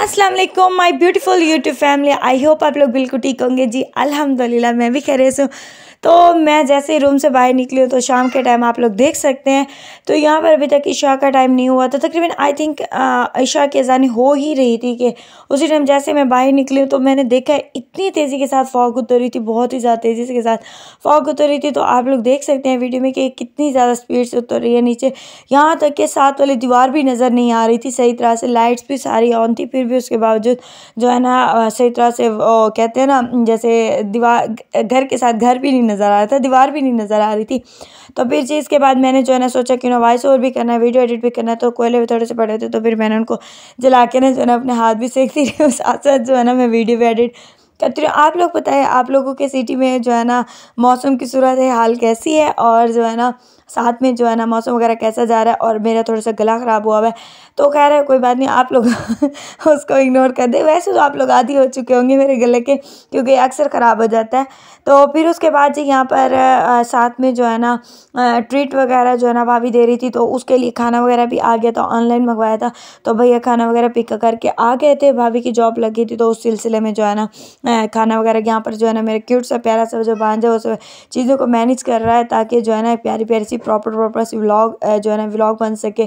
अस्सलाम वालेकुम my beautiful YouTube family I hope आप लोग बिल्कुल ठीक होंगे जी अल्हम्दुलिल्लाह मैं भी खैरियत हूँ तो मैं जैसे ही रूम से बाहर निकली हूँ तो शाम के टाइम आप लोग देख सकते हैं तो यहाँ पर अभी तक ईशा का टाइम नहीं हुआ तो तकरीबन आई थिंक ईशा की अजानी हो ही रही थी कि उसी टाइम जैसे मैं बाहर निकली हूँ तो मैंने देखा इतनी तेज़ी के साथ फॉग उतर रही थी बहुत ही ज़्यादा तेज़ी के साथ फॉग उतर रही थी तो आप लोग देख सकते हैं वीडियो में कि कितनी ज़्यादा स्पीड से उतर रही है नीचे यहाँ तक कि साथ वाली दीवार भी नज़र नहीं आ रही थी सही तरह से लाइट्स भी सारी ऑन थी फिर भी उसके बावजूद जो है ना सही तरह से कहते हैं ना जैसे दीवार घर के साथ घर भी नहीं नज़र आ रहा था दीवार भी नहीं नज़र आ रही थी तो फिर जी इसके बाद मैंने जो है ना सोचा कि ना वॉइस ओवर भी करना है वीडियो एडिट भी करना है तो कोयले भी थोड़े से पड़े थे तो फिर मैंने उनको जला के ना जो है ना अपने हाथ भी सेकती रही और साथ साथ जो है ना मैं वीडियो भी एडिट कतरी आप लोग बताएं आप लोगों के सिटी में जो है ना मौसम की सूरत हाल कैसी है और जो है ना साथ में जो है ना मौसम वगैरह कैसा जा रहा है और मेरा थोड़ा सा गला ख़राब हुआ हुआ है तो कह रहा है कोई बात नहीं आप लोग उसको इग्नोर कर दे वैसे तो आप लोग आदि हो चुके होंगे मेरे गले के क्योंकि अक्सर ख़राब हो जाता है तो फिर उसके बाद जी यहाँ पर आ, साथ में जो है ना ट्रीट वगैरह जो है ना भाभी दे रही थी तो उसके लिए खाना वगैरह भी आ गया था ऑनलाइन मंगवाया था तो भैया खाना वगैरह पिक करके आ गए थे भाभी की जॉब लगी थी तो उस सिलसिले में जो है ना खाना वगैरह यहाँ पर जो है ना मेरे क्यूट सा प्यारा सा जो भांजा उस चीज़ों को मैनेज कर रहा है ताकि जो है ना प्यारी प्यारी सी प्रॉपर प्रॉपर सी व्लॉग जो है ना व्लॉग बन सके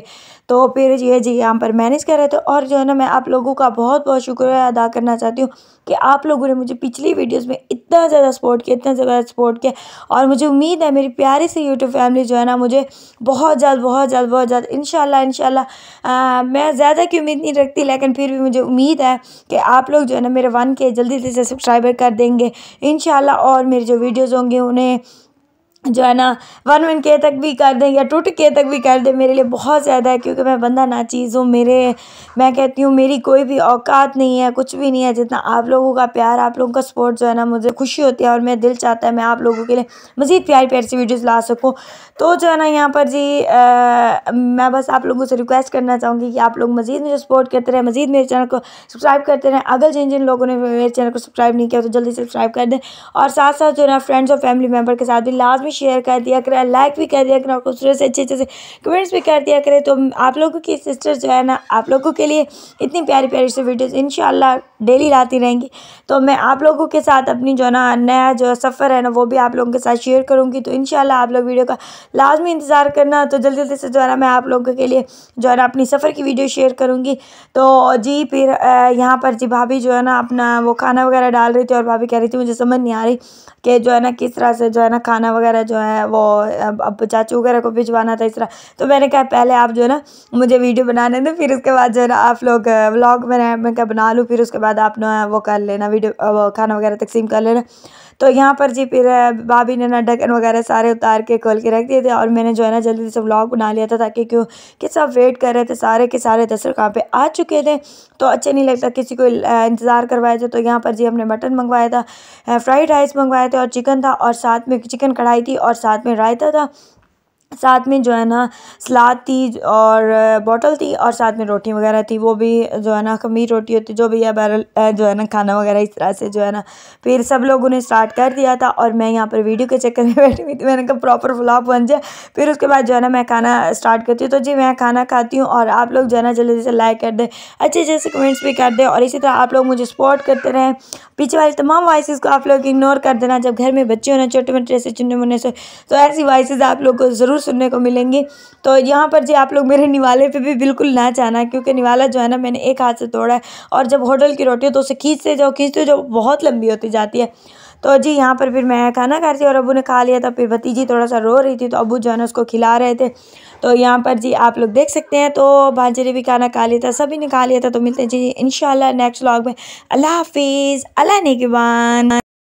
तो फिर ये जी यहाँ पर मैनेज कर रहे थे तो और जो है ना मैं आप लोगों का बहुत बहुत शुक्रिया अदा करना चाहती हूँ कि आप लोगों ने मुझे पिछली वीडियोज़ में इतना ज़्यादा सपोर्ट किया इतना ज़्यादा सपोर्ट किया और मुझे उम्मीद है मेरी प्यारी सी यूट्यूब फैमिली जो है ना मुझे बहुत जल्द बहुत जल्द बहुत जल्द इन शाला इन मैं ज़्यादा की उम्मीद नहीं रखती लेकिन फिर भी मुझे उम्मीद है कि आप लोग जो है ना मेरे वन के जल्दी से सब्सक्राइबर कर देंगे इन और मेरी जो वीडियोज़ होंगे उन्हें जो है ना वन वन के तक भी कर दें या टूट के तक भी कर दें मेरे लिए बहुत ज़्यादा है क्योंकि मैं बंदा ना चीज़ हूँ मेरे मैं कहती हूँ मेरी कोई भी औकात नहीं है कुछ भी नहीं है जितना आप लोगों का प्यार आप लोगों का सपोर्ट जो है ना मुझे खुशी होती है और मैं दिल चाहता है मैं आप लोगों के लिए मज़ीद प्यार प्यार सी वीडियोज़ ला सकूँ तो जो है ना यहाँ पर जी आ, मैं बस आप लोगों से रिक्वेस्ट करना चाहूँगी कि आप लोग मज़ीद मुझे सपोर्ट करते रहें मज़ीद मेरे चैनल को सब्सक्राइब करते रहें अगर जिन जिन लोगों ने मेरे चैनल को सब्सक्राइब नहीं किया तो जल्दी सब्सक्राइब कर दें और साथ साथ जो है ना फ्रेंड्स और फैमिली मेम्बर के साथ भी लाजमी शेयर कर दिया करें लाइक भी कर दिया करें और खूबसूरत से अच्छे अच्छे से कमेंट्स भी कर दिया करें तो आप लोगों की सिस्टर जो है ना आप लोगों के लिए इतनी प्यारी प्यारी से वीडियोज़ इन डेली लाती रहेंगी तो मैं आप लोगों के साथ अपनी जो है ना नया जो सफ़र है ना वो भी आप लोगों के साथ शेयर करूँगी तो इन आप लोग वीडियो का लाजमी इंतज़ार करना तो जल्दी जल्दी से जो है ना मैं आप लोगों के लिए जो है ना अपनी सफ़र की वीडियो शेयर करूँगी तो जी फिर यहाँ पर जी भाभी जो है ना अपना वो खाना वगैरह डाल रही थी और भाभी कह रही थी मुझे समझ नहीं आ रही कि जो है ना किस तरह से जो है ना खाना वगैरह जो है वो अब चाचू वगैरह को भिजवाना था इस तरह तो मैंने कहा पहले आप जो है ना मुझे वीडियो बनाने दें फिर उसके बाद जो है ना आप लोग व्लॉग मैंने मैं क्या बना लूँ फिर उसके बाद आप ना वो कर लेना वीडियो खाना वगैरह तकसीम कर लेना तो यहाँ पर जी फिर भाभी ने ना ढक्कन वगैरह सारे उतार के खोल के रख दिए थे और मैंने जो है ना जल्दी से व्लॉग बना लिया था ताकि क्यों कि सब वेट कर रहे थे सारे के सारे दस कहाँ पे आ चुके थे तो अच्छा नहीं लगता किसी को इंतज़ार करवाए थे तो यहाँ पर जी हमने मटन मंगवाया था फ्राइड राइस मंगवाए थे और चिकन था और साथ में चिकन कढ़ाई थी और साथ में रायता था साथ में जो है ना सलाद थी और बॉटल थी और साथ में रोटी वगैरह थी वो भी जो है ना खमीर रोटी होती जो भी है बैरल जो है ना खाना वगैरह इस तरह से जो है ना फिर सब लोगों ने स्टार्ट कर दिया था और मैं यहाँ पर वीडियो के चक्कर में बैठी हुई थी मैंने कहा प्रॉपर फ्लॉप बन जाए फिर उसके बाद जो है ना मैं खाना स्टार्ट करती हूँ तो जी मैं खाना खाती हूँ और आप लोग जो है ना जल्दी जल्दी लाइक कर दें अच्छे अच्छे से कमेंट्स भी कर दें और इसी तरह आप लोग मुझे सपोर्ट करते रहें पीछे वाली तमाम वॉइस को आप लोग इग्नोर कर देना जब घर में बच्चे होना छोटे मोटे से चुने मुन्ने से तो ऐसी वॉइस आप लोग को ज़रूर सुनने को मिलेंगी तो यहाँ पर जी आप लोग मेरे निवाले पे भी बिल्कुल ना जाना क्योंकि निवाला जो है ना मैंने एक हाथ से तोड़ा है और जब होटल की रोटी हो तो उसे खींचते जाओ खींचते जाओ बहुत लंबी होती जाती है तो जी यहाँ पर फिर मैं खाना खा रही थी और अबू ने खा लिया था फिर भतीजी थोड़ा सा रो रही थी तो अबू जो है ना उसको खिला रहे थे तो यहाँ पर जी आप लोग देख सकते हैं तो भांजे ने भी खाना खा लिया था सभी ने खा लिया था तो मिलते हैं जी इन नेक्स्ट व्लॉग में अल्लाह हाफिज़ अल्लाह ने